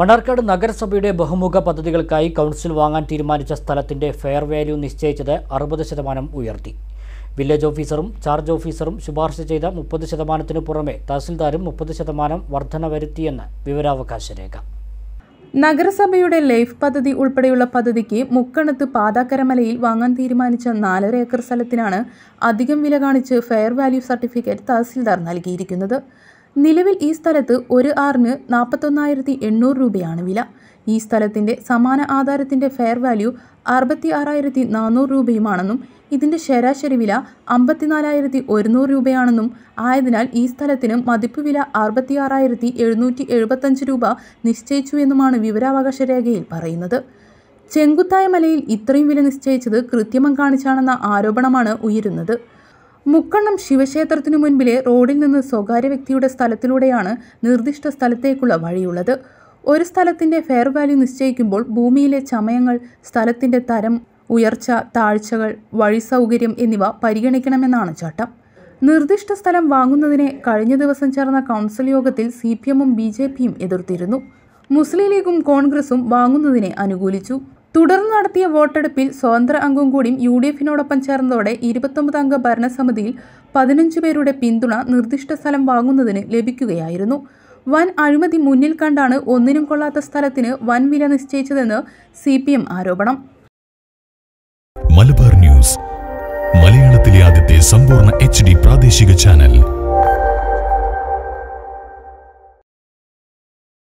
മണ്ണാർക്കാട് നഗരസഭയുടെ ബഹുമുഖ പദ്ധതികൾക്കായി കൗൺസിൽ വാങ്ങാൻ തീരുമാനിച്ച സ്ഥലത്തിന്റെ ഫെയർ വാല്യൂ നിശ്ചയിച്ചത് അറുപത് ശതമാനം ഉയർത്തി വില്ലേജ് ഓഫീസറും ചാർജ് ഓഫീസറും ശുപാർശ ചെയ്ത മുപ്പത് ശതമാനത്തിന് പുറമെ തഹസിൽദാരും മുപ്പത് ശതമാനം വർധന വരുത്തിയെന്ന് വിവരാവകാശ രേഖ നഗരസഭയുടെ ലൈഫ് പദ്ധതി ഉൾപ്പെടെയുള്ള പദ്ധതിക്ക് മുക്കണത്ത് പാതാക്കരമലയിൽ വാങ്ങാൻ തീരുമാനിച്ച നാലര ഏക്കർ സ്ഥലത്തിനാണ് അധികം വില കാണിച്ച് ഫെയർ വാല്യൂ സർട്ടിഫിക്കറ്റ് തഹസിൽദാർ നൽകിയിരിക്കുന്നത് നിലവിൽ ഈ സ്ഥലത്ത് ഒരു ആറിന് നാൽപ്പത്തൊന്നായിരത്തി എണ്ണൂറ് രൂപയാണ് വില ഈ സ്ഥലത്തിൻ്റെ സമാന ആധാരത്തിൻ്റെ ഫെയർ വാല്യൂ അറുപത്തി ആറായിരത്തി നാനൂറ് രൂപയുമാണെന്നും ഇതിൻ്റെ ശരാശരി വില അമ്പത്തിനാലായിരത്തി ഒരുന്നൂറ് രൂപയാണെന്നും ആയതിനാൽ ഈ സ്ഥലത്തിന് മതിപ്പ് വില അറുപത്തി ആറായിരത്തി എഴുന്നൂറ്റി എഴുപത്തഞ്ച് രൂപ നിശ്ചയിച്ചു എന്നുമാണ് വിവരാവകാശ രേഖയിൽ പറയുന്നത് ചെങ്കുത്തായ മലയിൽ ഇത്രയും വില നിശ്ചയിച്ചത് കൃത്രിമം കാണിച്ചാണെന്ന ആരോപണമാണ് ഉയരുന്നത് മുക്കണ്ണം ശിവക്ഷേത്രത്തിനു മുൻപിലെ റോഡിൽ നിന്ന് സ്വകാര്യ വ്യക്തിയുടെ സ്ഥലത്തിലൂടെയാണ് നിർദ്ദിഷ്ട സ്ഥലത്തേക്കുള്ള വഴിയുള്ളത് ഒരു സ്ഥലത്തിൻ്റെ ഫെയർ വാല്യൂ നിശ്ചയിക്കുമ്പോൾ ഭൂമിയിലെ ചമയങ്ങൾ സ്ഥലത്തിൻ്റെ തരം ഉയർച്ച താഴ്ചകൾ വഴി സൗകര്യം എന്നിവ പരിഗണിക്കണമെന്നാണ് ചട്ടം നിർദ്ദിഷ്ട സ്ഥലം വാങ്ങുന്നതിനെ കഴിഞ്ഞ ദിവസം ചേർന്ന കൗൺസിൽ യോഗത്തിൽ സി പി എമ്മും ബി ജെ പിയും എതിർത്തിരുന്നു മുസ്ലിം ലീഗും കോൺഗ്രസും വാങ്ങുന്നതിനെ അനുകൂലിച്ചു തുടർന്ന് നടത്തിയ വോട്ടെടുപ്പിൽ സ്വതന്ത്ര അംഗം കൂടിയും യു ഡി എഫിനോടൊപ്പം ചേർന്നതോടെ ഇരുപത്തൊമ്പത് അംഗ ഭരണസമിതിയിൽ പതിനഞ്ച് പേരുടെ പിന്തുണ നിർദ്ദിഷ്ട സ്ഥലം വാങ്ങുന്നതിന് ലഭിക്കുകയായിരുന്നു വൻ അഴിമതി മുന്നിൽ കണ്ടാണ് ഒന്നിനും കൊള്ളാത്ത സ്ഥലത്തിന് വൻ വില നിശ്ചയിച്ചതെന്ന് സി പി എം ആരോപണം മലബാർ ന്യൂസ് മലയാളത്തിലെ ആദ്യത്തെ സമ്പൂർണ്ണ എച്ച് ഡി പ്രാദേശിക ചാനൽ